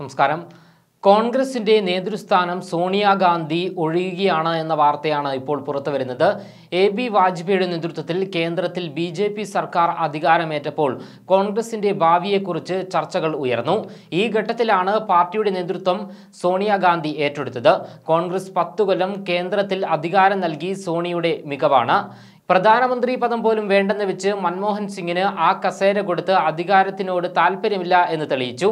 നമസ്കാരം കോൺഗ്രസിന്റെ നേതൃസ്ഥാനം സോണിയാഗാന്ധി ഒഴിയുകയാണ് എന്ന വാർത്തയാണ് ഇപ്പോൾ പുറത്തു വരുന്നത് എ ബി വാജ്പേയിയുടെ നേതൃത്വത്തിൽ കേന്ദ്രത്തിൽ ബി ജെ പി സർക്കാർ അധികാരമേറ്റപ്പോൾ കോൺഗ്രസിന്റെ ഭാവിയെക്കുറിച്ച് ചർച്ചകൾ ഉയർന്നു ഈ ഘട്ടത്തിലാണ് പാർട്ടിയുടെ നേതൃത്വം സോണിയാഗാന്ധി ഏറ്റെടുത്തത് കോൺഗ്രസ് പത്തു കൊല്ലം കേന്ദ്രത്തിൽ അധികാരം നൽകി സോണിയുടെ മികവാണ് പ്രധാനമന്ത്രി പദം പോലും വേണ്ടെന്ന് വെച്ച് മൻമോഹൻ സിംഗിന് ആ കസേര കൊടുത്ത് അധികാരത്തിനോട് താല്പര്യമില്ല എന്ന് തെളിയിച്ചു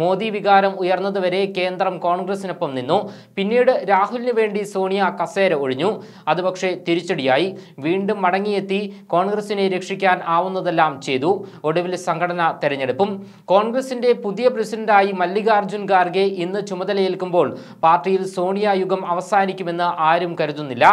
മോദി വികാരം ഉയർന്നതുവരെ കേന്ദ്രം കോൺഗ്രസിനൊപ്പം നിന്നു പിന്നീട് രാഹുലിന് വേണ്ടി സോണിയ കസേര ഒഴിഞ്ഞു അത് തിരിച്ചടിയായി വീണ്ടും മടങ്ങിയെത്തി കോൺഗ്രസിനെ രക്ഷിക്കാൻ ആവുന്നതെല്ലാം ചെയ്തു ഒടുവിൽ സംഘടന തെരഞ്ഞെടുപ്പും കോൺഗ്രസിന്റെ പുതിയ പ്രസിഡന്റായി മല്ലികാർജുൻ ഖാർഗെ ഇന്ന് ചുമതലയേൽക്കുമ്പോൾ പാർട്ടിയിൽ സോണിയ യുഗം അവസാനിക്കുമെന്ന് ആരും കരുതുന്നില്ല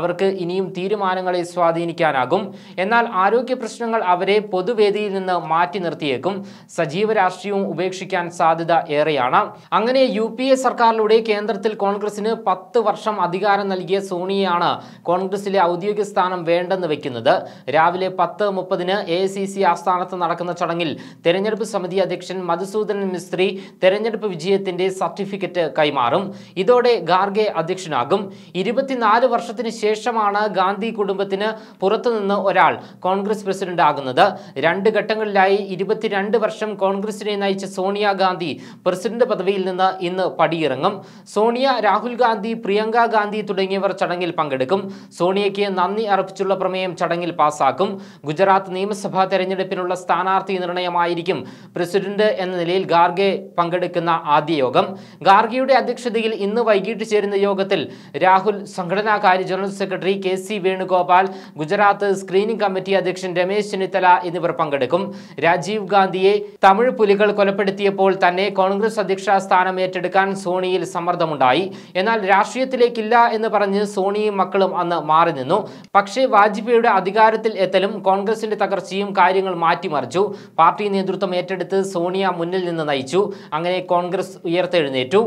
അവർക്ക് ഇനിയും തീരുമാനങ്ങളെ സ്വാധീനം സ്വാധീനിക്കാനാകും എന്നാൽ ആരോഗ്യ പ്രശ്നങ്ങൾ അവരെ പൊതുവേദിയിൽ നിന്ന് മാറ്റി നിർത്തിയേക്കും സജീവ രാഷ്ട്രീയവും ഉപേക്ഷിക്കാൻ സാധ്യത ഏറെയാണ് അങ്ങനെ യു പി എ സർക്കാരിലൂടെ കേന്ദ്രത്തിൽ കോൺഗ്രസിന് പത്ത് വർഷം അധികാരം നൽകിയ സോണിയയാണ് കോൺഗ്രസിലെ ഔദ്യോഗിക സ്ഥാനം വേണ്ടെന്ന് വെക്കുന്നത് രാവിലെ പത്ത് മുപ്പതിന് എ സി സി ആസ്ഥാനത്ത് നടക്കുന്ന ചടങ്ങിൽ തെരഞ്ഞെടുപ്പ് സമിതി അധ്യക്ഷൻ മധുസൂദനൻ മിസ്ത്രി തെരഞ്ഞെടുപ്പ് വിജയത്തിന്റെ സർട്ടിഫിക്കറ്റ് കൈമാറും ഇതോടെ ഗാർഗെ അധ്യക്ഷനാകും ഇരുപത്തിനാല് വർഷത്തിന് ശേഷമാണ് ഗാന്ധി കുടുംബത്തിന് പുറത്തുനിന്ന് ഒരാൾ കോൺഗ്രസ് പ്രസിഡന്റ് ആകുന്നത് രണ്ട് ഘട്ടങ്ങളിലായി ഇരുപത്തിരണ്ട് വർഷം കോൺഗ്രസിനെ നയിച്ച സോണിയാഗാന്ധി പ്രസിഡന്റ് പദവിയിൽ നിന്ന് ഇന്ന് പടിയിറങ്ങും സോണിയ രാഹുൽ ഗാന്ധി പ്രിയങ്ക ഗാന്ധി തുടങ്ങിയവർ ചടങ്ങിൽ പങ്കെടുക്കും സോണിയയ്ക്ക് നന്ദി അർപ്പിച്ചുള്ള പ്രമേയം ചടങ്ങിൽ പാസാക്കും ഗുജറാത്ത് നിയമസഭാ തെരഞ്ഞെടുപ്പിനുള്ള സ്ഥാനാർത്ഥി നിർണയമായിരിക്കും പ്രസിഡന്റ് എന്ന നിലയിൽ ഗാർഗെ പങ്കെടുക്കുന്ന ആദ്യ യോഗം ഗാർഗെയുടെ അധ്യക്ഷതയിൽ ഇന്ന് വൈകിട്ട് ചേരുന്ന യോഗത്തിൽ രാഹുൽ സംഘടനാ കാര്യ general secretary K C Venugopal Gujarat screening committee അധ്യക്ഷൻ രമേശ് ചെന്നിത്തല എന്നിവർ പങ്കെടുക്കും രാജീവ് ഗാന്ധിയെ തമിഴ് പുലികൾ കൊലപ്പെടുത്തിയപ്പോൾ തന്നെ കോൺഗ്രസ് അധ്യക്ഷ സ്ഥാനം ഏറ്റെടുക്കാൻ സോണിയിൽ സമ്മർദ്ദമുണ്ടായി എന്നാൽ രാഷ്ട്രീയത്തിലേക്കില്ല എന്ന് പറഞ്ഞ് സോണിയും മക്കളും അന്ന് മാറി നിന്നു പക്ഷേ വാജ്പേയിയുടെ അധികാരത്തിൽ എത്തലും കോൺഗ്രസിന്റെ തകർച്ചയും കാര്യങ്ങൾ മാറ്റിമറിച്ചു പാർട്ടി നേതൃത്വം ഏറ്റെടുത്ത് സോണിയ മുന്നിൽ നിന്ന് നയിച്ചു അങ്ങനെ കോൺഗ്രസ് ഉയർത്തെഴുന്നേറ്റു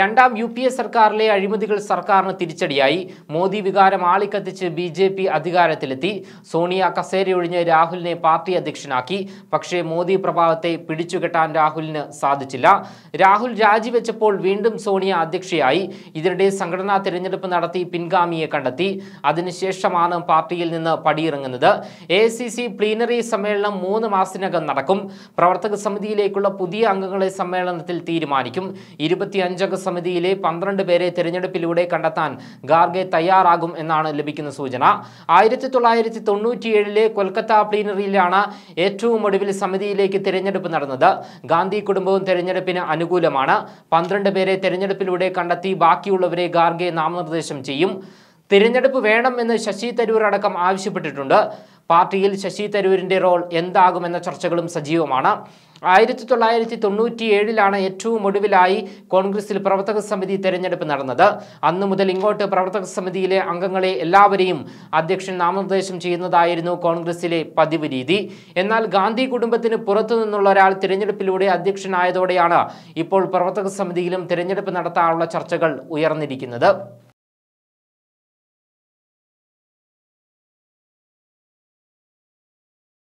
രണ്ടാം യു സർക്കാരിലെ അഴിമതികൾ സർക്കാരിന് തിരിച്ചടിയായി മോദി വികാരം ആളിക്കത്തിച്ച് ബി ജെ പി അധികാരം അധികാരത്തിലെത്തി സോണിയ ഒഴിഞ്ഞ് രാഹുലിനെ പാർട്ടി അധ്യക്ഷനാക്കി പക്ഷേ മോദി പ്രഭാവത്തെ പിടിച്ചുകെട്ടാൻ രാഹുലിന് സാധിച്ചില്ല രാഹുൽ രാജിവെച്ചപ്പോൾ വീണ്ടും സോണിയ അധ്യക്ഷയായി ഇതിനിടെ സംഘടനാ തിരഞ്ഞെടുപ്പ് നടത്തി പിൻഗാമിയെ കണ്ടെത്തി അതിനുശേഷമാണ് പാർട്ടിയിൽ നിന്ന് പടിയിറങ്ങുന്നത് എ പ്ലീനറി സമ്മേളനം മൂന്ന് മാസത്തിനകം നടക്കും പ്രവർത്തക സമിതിയിലേക്കുള്ള പുതിയ അംഗങ്ങളെ സമ്മേളനത്തിൽ തീരുമാനിക്കും ഇരുപത്തിയഞ്ചംഗ സമിതിയിലെ പന്ത്രണ്ട് പേരെ തെരഞ്ഞെടുപ്പിലൂടെ കണ്ടെത്താൻ ഗാർഗെ തയ്യാറാകും എന്നാണ് ലഭിക്കുന്ന സൂചന ആയിരത്തി ആയിരത്തി തൊള്ളായിരത്തി ഏഴിലെ കൊൽക്കത്ത പ്ലീനറിയിലാണ് ഏറ്റവും ഒടുവിൽ സമിതിയിലേക്ക് തിരഞ്ഞെടുപ്പ് നടന്നത് ഗാന്ധി കുടുംബവും തിരഞ്ഞെടുപ്പിന് അനുകൂലമാണ് പന്ത്രണ്ട് പേരെ തിരഞ്ഞെടുപ്പിലൂടെ കണ്ടെത്തി ബാക്കിയുള്ളവരെ ഗാർഗെ നാമനിർദ്ദേശം ചെയ്യും തിരഞ്ഞെടുപ്പ് വേണം എന്ന് ശശി തരൂർ അടക്കം ആവശ്യപ്പെട്ടിട്ടുണ്ട് പാർട്ടിയിൽ ശശി തരൂരിൻ്റെ റോൾ എന്താകുമെന്ന ചർച്ചകളും സജീവമാണ് ആയിരത്തി തൊള്ളായിരത്തി ഏഴിലാണ് ഏറ്റവും ഒടുവിലായി കോൺഗ്രസിൽ പ്രവർത്തക സമിതി തെരഞ്ഞെടുപ്പ് നടന്നത് അന്നു മുതൽ ഇങ്ങോട്ട് പ്രവർത്തക സമിതിയിലെ അംഗങ്ങളെ എല്ലാവരെയും അധ്യക്ഷൻ നാമനിർദ്ദേശം ചെയ്യുന്നതായിരുന്നു കോൺഗ്രസിലെ പതിവ് രീതി എന്നാൽ ഗാന്ധി കുടുംബത്തിന് പുറത്തു നിന്നുള്ള ഒരാൾ തിരഞ്ഞെടുപ്പിലൂടെ അധ്യക്ഷനായതോടെയാണ് ഇപ്പോൾ പ്രവർത്തക സമിതിയിലും തിരഞ്ഞെടുപ്പ് നടത്താനുള്ള ചർച്ചകൾ ഉയർന്നിരിക്കുന്നത്